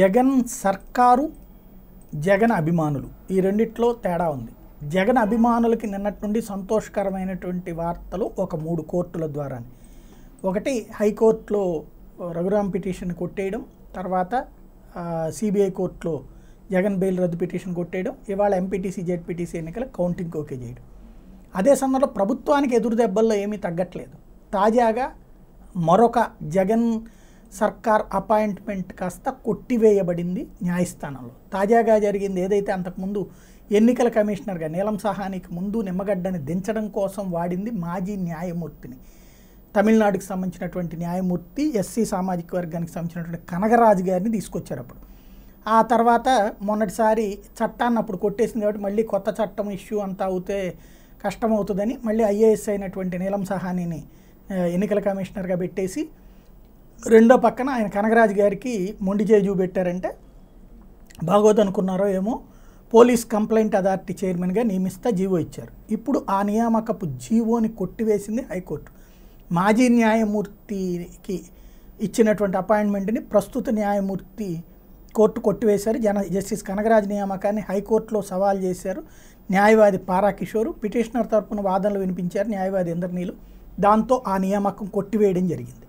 జగన్ సర్కారు జగన్ అభిమానులు ఈ రెండిట్లో తేడా ఉంది జగన్ అభిమానులకి నిన్నటి నుండి సంతోషకరమైనటువంటి వార్తలు ఒక మూడు కోర్టుల ద్వారా ఒకటి హైకోర్టులో రఘురామ్ పిటిషన్ కొట్టేయడం తర్వాత సిబిఐ కోర్టులో జగన్ బెయిల్ రద్దు పిటిషన్ కొట్టేయడం ఇవాళ ఎంపీటీసీ జెడ్పీటీసీ ఎన్నికల కౌంటింగ్ ఓకే చేయడం అదే సమయంలో ప్రభుత్వానికి ఎదురు దెబ్బల్లో ఏమీ తగ్గట్లేదు తాజాగా మరొక జగన్ సర్కార్ అపాయింట్మెంట్ కాస్త కొట్టివేయబడింది న్యాయస్థానంలో తాజాగా జరిగింది ఏదైతే అంతకుముందు ఎన్నికల కమిషనర్గా నీలం సహానికి ముందు నిమ్మగడ్డని దించడం కోసం వాడింది మాజీ న్యాయమూర్తిని తమిళనాడుకు సంబంధించినటువంటి న్యాయమూర్తి ఎస్సీ సామాజిక వర్గానికి సంబంధించినటువంటి కనగరాజు గారిని తీసుకొచ్చారు అప్పుడు ఆ తర్వాత మొన్నటిసారి చట్టాన్ని అప్పుడు కొట్టేసింది కాబట్టి మళ్ళీ కొత్త చట్టం ఇష్యూ అంతా అవుతే కష్టమవుతుందని మళ్ళీ ఐఏఎస్ అయినటువంటి నీలం సహానిని ఎన్నికల కమిషనర్గా పెట్టేసి రెండో పక్కన ఆయన కనగరాజు గారికి మొండి చేయి పెట్టారంటే అనుకున్నారో ఏమో పోలీస్ కంప్లైంట్ అథారిటీ చైర్మన్గా నియమిస్తా జీవో ఇచ్చారు ఇప్పుడు ఆ నియామకపు జీవోని కొట్టివేసింది హైకోర్టు మాజీ న్యాయమూర్తికి ఇచ్చినటువంటి అపాయింట్మెంట్ని ప్రస్తుత న్యాయమూర్తి కోర్టు కొట్టివేశారు జన జస్టిస్ కనకరాజు నియామకాన్ని హైకోర్టులో సవాల్ చేశారు న్యాయవాది పారాకిషోరు పిటిషనర్ తరపున వాదనలు వినిపించారు న్యాయవాది ఇంద్రనీలు దాంతో ఆ నియామకం కొట్టివేయడం జరిగింది